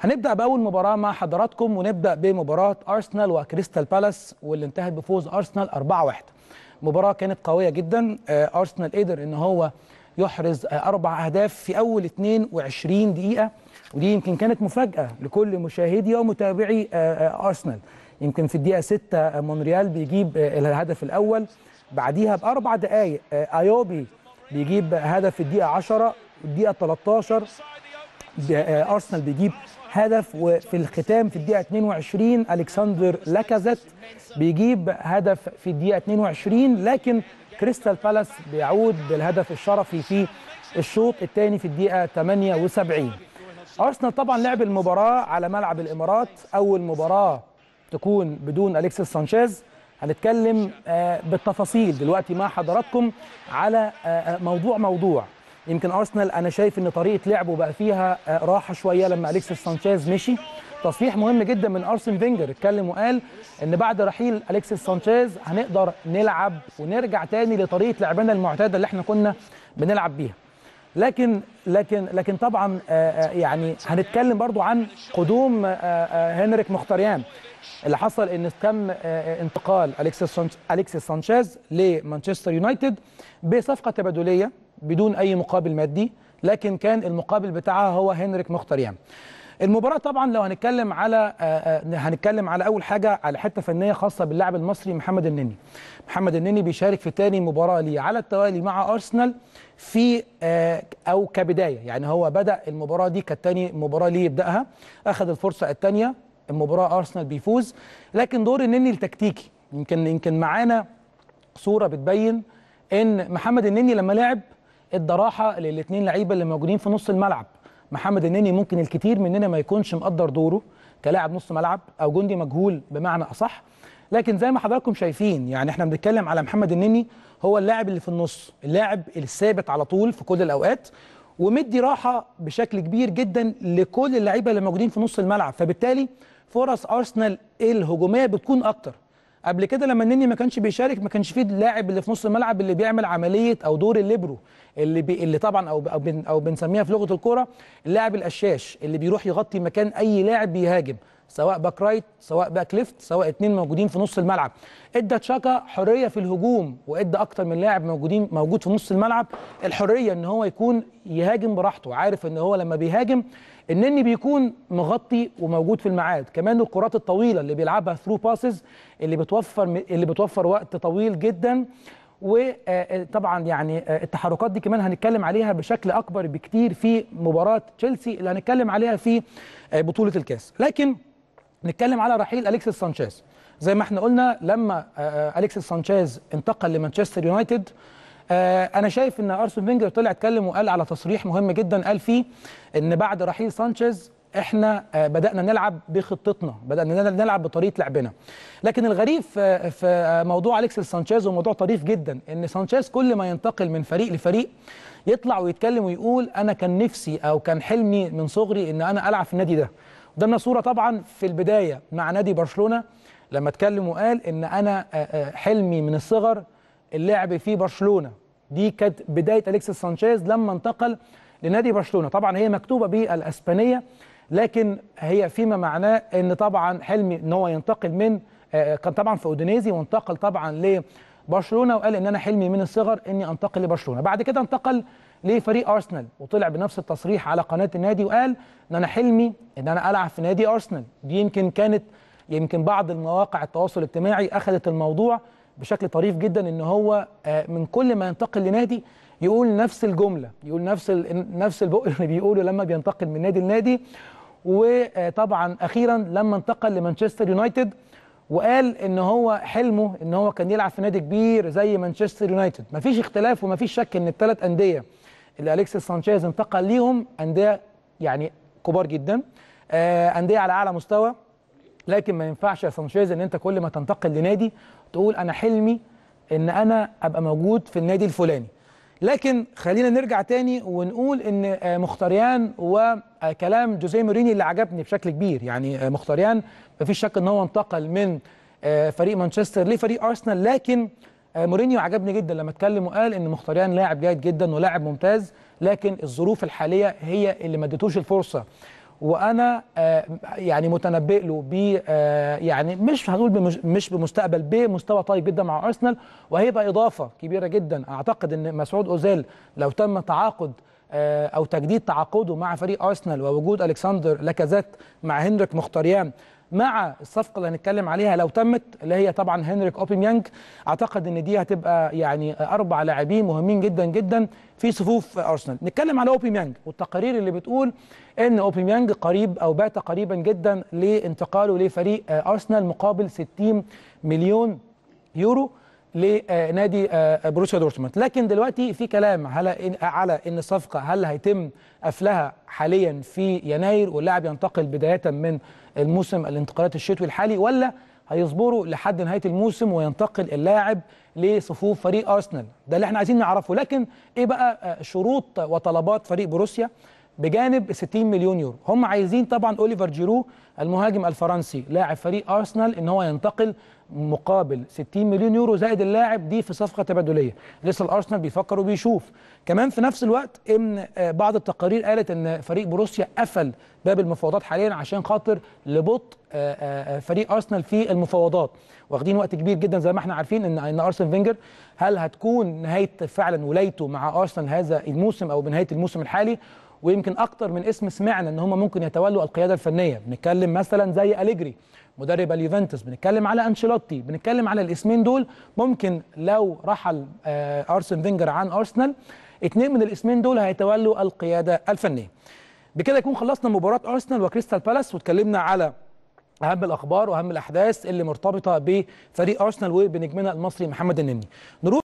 هنبدأ بأول مباراة مع حضراتكم ونبدأ بمباراة أرسنال وكريستال بالاس واللي انتهت بفوز أرسنال 4-1 مباراة كانت قوية جدا آه، أرسنال قدر إن هو يحرز آه، أربع أهداف في أول 22 دقيقة ودي يمكن كانت مفاجأة لكل مشاهدي ومتابعي آه، أرسنال يمكن في الدقيقة 6 مونريال بيجيب الهدف الأول بعديها بأربع دقايق أيوبي بيجيب هدف في الدقيقة 10 الدقيقة 13 أرسنال بيجيب هدف وفي الختام في الدقيقة 22 ألكسندر لاكازيت بيجيب هدف في الدقيقة 22 لكن كريستال بالاس بيعود بالهدف الشرفي في الشوط الثاني في الدقيقة 78 أرسنال طبعا لعب المباراة على ملعب الإمارات أول مباراة تكون بدون أليكسيس سانشيز هنتكلم آه، بالتفاصيل دلوقتي مع حضراتكم على آه، آه، موضوع موضوع يمكن ارسنال انا شايف ان طريقه لعبه بقى فيها آه، راحه شويه لما اليكسيس سانشيز مشي تصريح مهم جدا من ارسن فينجر اتكلم وقال ان بعد رحيل اليكسيس سانشيز هنقدر نلعب ونرجع تاني لطريقه لعبنا المعتاده اللي احنا كنا بنلعب بيها لكن لكن لكن طبعا آه، آه، يعني هنتكلم برضو عن قدوم هنريك مختاريان اللي حصل ان تم انتقال اليكسيس سانشيز لمانشستر يونايتد بصفقه تبادليه بدون أي مقابل مادي لكن كان المقابل بتاعها هو هنريك مختاريان المباراة طبعا لو هنتكلم على آه، آه، هنتكلم على أول حاجة على حتة فنية خاصة باللاعب المصري محمد النني محمد النني بيشارك في ثاني مباراة ليه على التوالي مع أرسنال في آه، أو كبداية يعني هو بدأ المباراة دي كانت مباراة ليه يبدأها أخذ الفرصة الثانيه المباراة أرسنال بيفوز لكن دور النني التكتيكي يمكن يمكن معانا صورة بتبين إن محمد النني لما لعب ادى راحه للاثنين لعيبه اللي موجودين في نص الملعب محمد النني ممكن الكثير مننا ما يكونش مقدر دوره كلاعب نص ملعب او جندي مجهول بمعنى اصح لكن زي ما حضراتكم شايفين يعني احنا بنتكلم على محمد النني هو اللاعب اللي في النص اللاعب الثابت على طول في كل الاوقات ومدي راحه بشكل كبير جدا لكل اللعيبه اللي موجودين في نص الملعب فبالتالي فرص ارسنال الهجوميه بتكون اكتر قبل كده لما النني ما كانش بيشارك ما كانش فيه اللاعب اللي في نص الملعب اللي بيعمل عمليه او دور الليبرو اللي بي اللي طبعا او او, بن أو بنسميها في لغه الكوره اللاعب القشاش اللي بيروح يغطي مكان اي لاعب بيهاجم سواء باك رايت سواء باك ليفت سواء اثنين موجودين في نص الملعب ادى تشاكا حريه في الهجوم وادى اكتر من لاعب موجودين موجود في نص الملعب الحريه ان هو يكون يهاجم براحته عارف ان هو لما بيهاجم النني بيكون مغطي وموجود في الميعاد كمان الكرات الطويله اللي بيلعبها ثرو باسز اللي بتوفر اللي بتوفر وقت طويل جدا وطبعا آه، آه، يعني آه، التحركات دي كمان هنتكلم عليها بشكل اكبر بكتير في مباراه تشيلسي اللي هنتكلم عليها في بطوله الكاس لكن نتكلم على رحيل اليكسيس سانشيز زي ما احنا قلنا لما اليكسيس سانشيز انتقل لمانشستر يونايتد آه، انا شايف ان ارسن فينجر طلع اتكلم وقال على تصريح مهم جدا قال فيه ان بعد رحيل سانشيز احنا آه، بدانا نلعب بخطتنا بدانا نلعب بطريقه لعبنا لكن الغريب في موضوع اليكس سانشيز وموضوع طريف جدا ان سانشيز كل ما ينتقل من فريق لفريق يطلع ويتكلم ويقول انا كان نفسي او كان حلمي من صغري ان انا العب في النادي ده قدامنا صوره طبعا في البدايه مع نادي برشلونه لما اتكلم وقال ان انا آه، حلمي من الصغر اللعب في برشلونه دي كانت بدايه اليكسيس سانشيز لما انتقل لنادي برشلونه طبعا هي مكتوبه بالاسبانيه لكن هي فيما معناه ان طبعا حلمي ان هو ينتقل من آه، آه، كان طبعا في اودينيزي وانتقل طبعا لبرشلونه وقال ان انا حلمي من الصغر اني انتقل لبرشلونه بعد كده انتقل لفريق ارسنال وطلع بنفس التصريح على قناه النادي وقال ان انا حلمي ان انا العب في نادي ارسنال دي يمكن كانت يمكن بعض المواقع التواصل الاجتماعي اخذت الموضوع بشكل طريف جدا ان هو آه، من كل ما ينتقل لنادي يقول نفس الجمله يقول نفس نفس البق اللي بيقوله لما بينتقل من نادي لنادي وطبعا اخيرا لما انتقل لمانشستر يونايتد وقال ان هو حلمه ان هو كان يلعب في نادي كبير زي مانشستر يونايتد مفيش اختلاف ومفيش شك ان الثلاث انديه اللي اليكس سانشيز انتقل ليهم انديه يعني كبار جدا آه، انديه على اعلى مستوى لكن ما ينفعش يا سانشيز ان انت كل ما تنتقل لنادي تقول انا حلمي ان انا ابقى موجود في النادي الفلاني لكن خلينا نرجع تاني ونقول ان آه، مختريان وكلام آه، جوزيه موريني اللي عجبني بشكل كبير يعني آه، مختريان مفيش شك ان هو انتقل من فريق مانشستر لفريق ارسنال لكن مورينيو عجبني جدا لما اتكلم وقال ان مختريان لاعب جيد جدا ولاعب ممتاز لكن الظروف الحاليه هي اللي ما ادتوش الفرصه وانا آه، يعني متنبئ له ب آه، يعني مش هنقول مش بمستقبل بمستوى طيب جدا مع ارسنال وهيبقى اضافه كبيره جدا اعتقد ان مسعود اوزيل لو تم تعاقد آه، او تجديد تعاقده مع فريق ارسنال ووجود الكسندر لاكازيت مع هنريك مختاريان مع الصفقه اللي هنتكلم عليها لو تمت اللي هي طبعا هنريك اوبيميانج اعتقد ان دي هتبقى يعني اربع لاعبين مهمين جدا جدا في صفوف ارسنال نتكلم على اوبيميانج والتقارير اللي بتقول ان اوبيميانج قريب او بات قريبا جدا لانتقاله لفريق ارسنال مقابل 60 مليون يورو لنادي آه، آه، بروسيا دورتموند لكن دلوقتي في كلام على على ان الصفقه هل هيتم قفلها حاليا في يناير واللاعب ينتقل بدايه من الموسم الانتقالات الشتوي الحالي ولا هيصبروا لحد نهايه الموسم وينتقل اللاعب لصفوف فريق ارسنال ده اللي احنا عايزين نعرفه لكن ايه بقى آه، شروط وطلبات فريق بروسيا بجانب 60 مليون يورو هم عايزين طبعا اوليفر جيرو المهاجم الفرنسي لاعب فريق ارسنال ان هو ينتقل مقابل 60 مليون يورو زائد اللاعب دي في صفقه تبادليه لسه الارسنال بيفكر وبيشوف كمان في نفس الوقت ان آه، بعض التقارير قالت ان فريق بروسيا قفل باب المفاوضات حاليا عشان خاطر لبطء آه، آه، فريق ارسنال في المفاوضات واخدين وقت كبير جدا زي ما احنا عارفين ان ان ارسن فينجر هل هتكون نهايه فعلا ولايته مع ارسنال هذا الموسم او بنهايه الموسم الحالي ويمكن اكتر من اسم سمعنا ان هم ممكن يتولوا القياده الفنيه بنتكلم مثلا زي اليجري مدرب اليوفنتوس بنتكلم على انشيلوتي بنتكلم على الاسمين دول ممكن لو رحل آه، ارسن فينجر عن ارسنال اثنين من الاسمين دول هيتولوا القياده الفنيه بكده يكون خلصنا مباراه ارسنال وكريستال بالاس واتكلمنا على اهم الاخبار واهم الاحداث اللي مرتبطه بفريق ارسنال وبنجمنا المصري محمد النني نروح